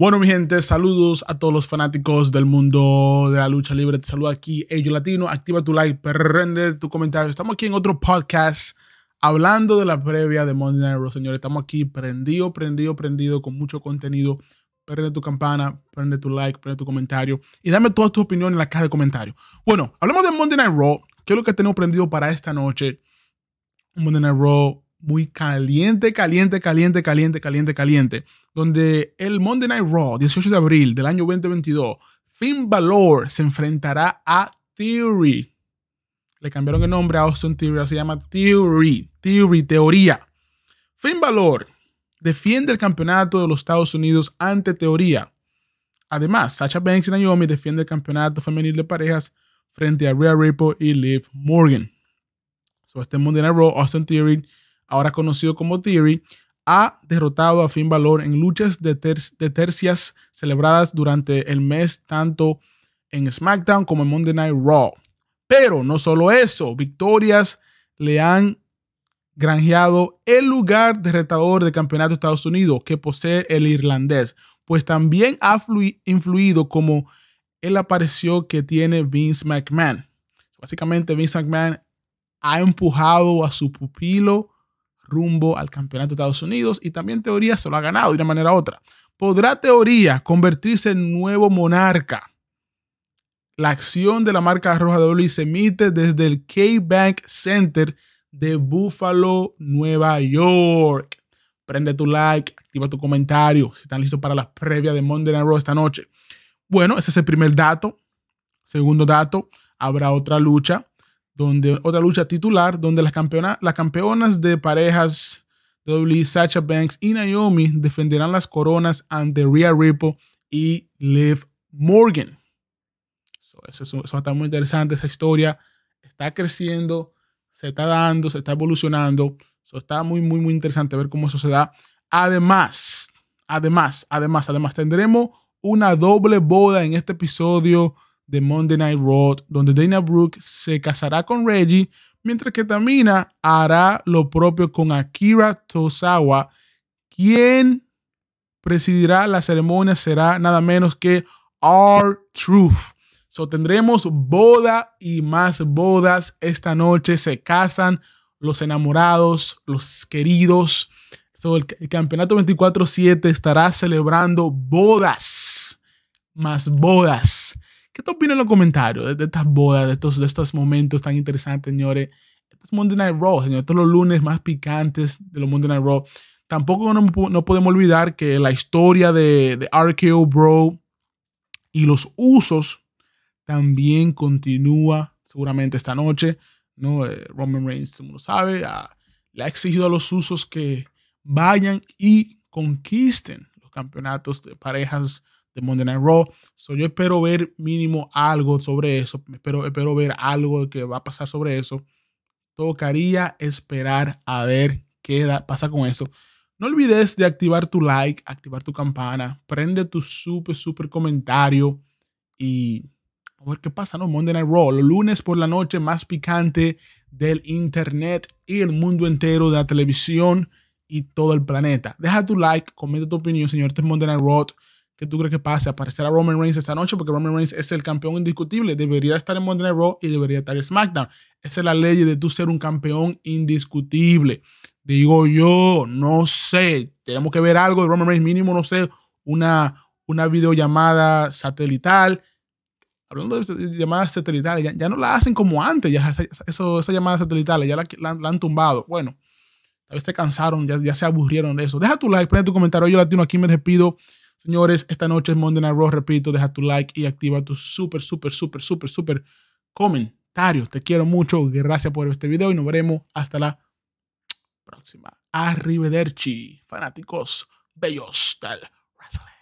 Bueno, mi gente, saludos a todos los fanáticos del mundo de la lucha libre. Te saludo aquí, Ello Latino. Activa tu like, prende tu comentario. Estamos aquí en otro podcast hablando de la previa de Monday Night Raw, señores. Estamos aquí prendido, prendido, prendido con mucho contenido. Prende tu campana, prende tu like, prende tu comentario y dame todas tus opiniones en la caja de comentarios. Bueno, hablemos de Monday Night Raw. ¿Qué es lo que tenemos prendido para esta noche? Monday Night Raw muy caliente, caliente, caliente, caliente, caliente, caliente, donde el Monday Night Raw, 18 de abril del año 2022, Finn Balor se enfrentará a Theory. Le cambiaron el nombre a Austin Theory, se llama Theory, Theory, Teoría. Finn Balor defiende el campeonato de los Estados Unidos ante Teoría. Además, Sacha Banks y Naomi defienden el campeonato femenil de parejas frente a Rhea Ripley y Liv Morgan. So, este Monday Night Raw, Austin Theory ahora conocido como Theory, ha derrotado a fin valor en luchas de, tercias celebradas durante el mes, tanto en SmackDown como en Monday Night Raw. Pero no solo eso, victorias le han granjeado el lugar de retador de campeonato de Estados Unidos que posee el irlandés, pues también ha influido como él apareció que tiene Vince McMahon. Básicamente Vince McMahon ha empujado a su pupilo rumbo al campeonato de Estados Unidos y también teoría se lo ha ganado de una manera u otra. ¿Podrá teoría convertirse en nuevo monarca? La acción de la marca roja de se emite desde el K-Bank Center de Buffalo, Nueva York. Prende tu like, activa tu comentario si están listos para la previa de Monday Night Raw esta noche. Bueno, ese es el primer dato. Segundo dato, habrá otra lucha donde otra lucha titular, donde las, las campeonas de parejas e, Sacha Banks y Naomi, defenderán las coronas ante Rhea Ripple y Liv Morgan. eso, está muy interesante, esa historia está creciendo, se está dando, se está evolucionando. Eso está muy, muy, muy interesante ver cómo eso se da. Además, además, además, además, tendremos una doble boda en este episodio de Monday Night Raw, donde Dana Brooke se casará con Reggie, mientras que Tamina hará lo propio con Akira Tozawa, quien presidirá la ceremonia será nada menos que Our Truth. So tendremos boda y más bodas esta noche. Se casan los enamorados, los queridos. So, el campeonato 24-7 estará celebrando bodas, más bodas. ¿Qué te opinas en los comentarios de, estas bodas, de estos, de estos momentos tan interesantes, señores? Estos es Monday Night Raw, señores, estos son los lunes más picantes de los Monday Night Raw. Tampoco no, podemos olvidar que la historia de, de RKO Bro y los usos también continúa seguramente esta noche. ¿no? Eh, Roman Reigns, como lo sabe, ah, le ha exigido a los usos que vayan y conquisten los campeonatos de parejas Monday Night Raw. yo espero ver mínimo algo sobre eso. Espero, espero ver algo que va a pasar sobre eso. Tocaría esperar a ver qué pasa con eso. No olvides de activar tu like, activar tu campana, prende tu súper, súper comentario y a ver qué pasa, ¿no? Monday Night Raw, los lunes por la noche más picante del internet y el mundo entero de la televisión y todo el planeta. Deja tu like, comenta tu opinión, señor. Este Monday Night Raw. ¿Qué tú crees que pase? ¿Aparecerá Roman Reigns esta noche? Porque Roman Reigns es el campeón indiscutible. Debería estar en Monday Night Raw y debería estar en SmackDown. Esa es la ley de tú ser un campeón indiscutible. Digo yo, no sé. Tenemos que ver algo de Roman Reigns. Mínimo, no sé, una, una videollamada satelital. Hablando de llamadas satelitales, ya, no la hacen como antes. Ya esas llamadas satelitales ya la, han tumbado. Bueno, tal vez te cansaron, ya, ya se aburrieron de eso. Deja tu like, prende tu comentario. Yo latino aquí me despido. Señores, esta noche es Monday Night Raw. Repito, deja tu like y activa tu súper, súper, súper, súper, súper comentario. Te quiero mucho. Gracias por ver este video y nos veremos hasta la próxima. Arrivederci, fanáticos bellos del wrestling.